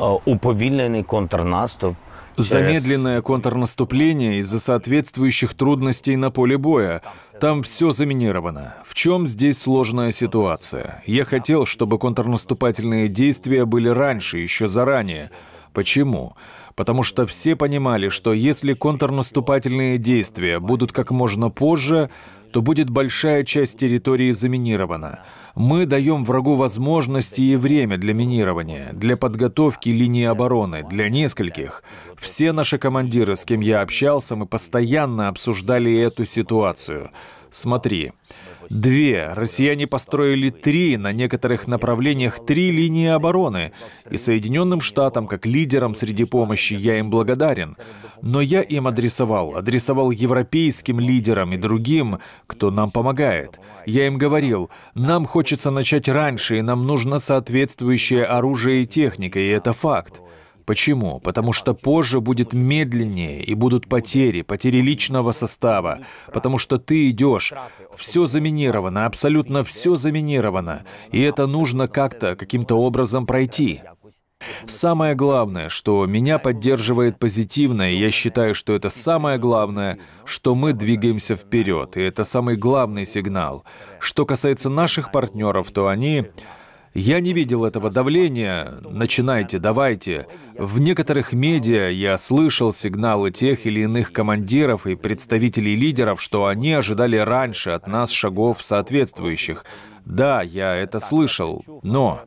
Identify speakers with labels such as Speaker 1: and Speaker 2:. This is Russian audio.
Speaker 1: Э, уповільнений контрнаступ. Замедленное контрнаступление из-за соответствующих трудностей на поле боя. Там все заминировано. В чем здесь сложная ситуация? Я хотел, чтобы контрнаступательные действия были раньше, еще заранее. Почему? Потому что все понимали, что если контрнаступательные действия будут как можно позже, то будет большая часть территории заминирована. Мы даем врагу возможности и время для минирования, для подготовки линии обороны, для нескольких. Все наши командиры, с кем я общался, мы постоянно обсуждали эту ситуацию. Смотри, Две. Россияне построили три, на некоторых направлениях три линии обороны. И Соединенным Штатам, как лидерам среди помощи, я им благодарен. Но я им адресовал, адресовал европейским лидерам и другим, кто нам помогает. Я им говорил, нам хочется начать раньше, и нам нужно соответствующее оружие и техника, и это факт. Почему? Потому что позже будет медленнее и будут потери, потери личного состава, потому что ты идешь, все заминировано, абсолютно все заминировано, и это нужно как-то, каким-то образом пройти. Самое главное, что меня поддерживает позитивно, и я считаю, что это самое главное, что мы двигаемся вперед, и это самый главный сигнал. Что касается наших партнеров, то они я не видел этого давления «начинайте, давайте». В некоторых медиа я слышал сигналы тех или иных командиров и представителей лидеров, что они ожидали раньше от нас шагов соответствующих. Да, я это слышал, но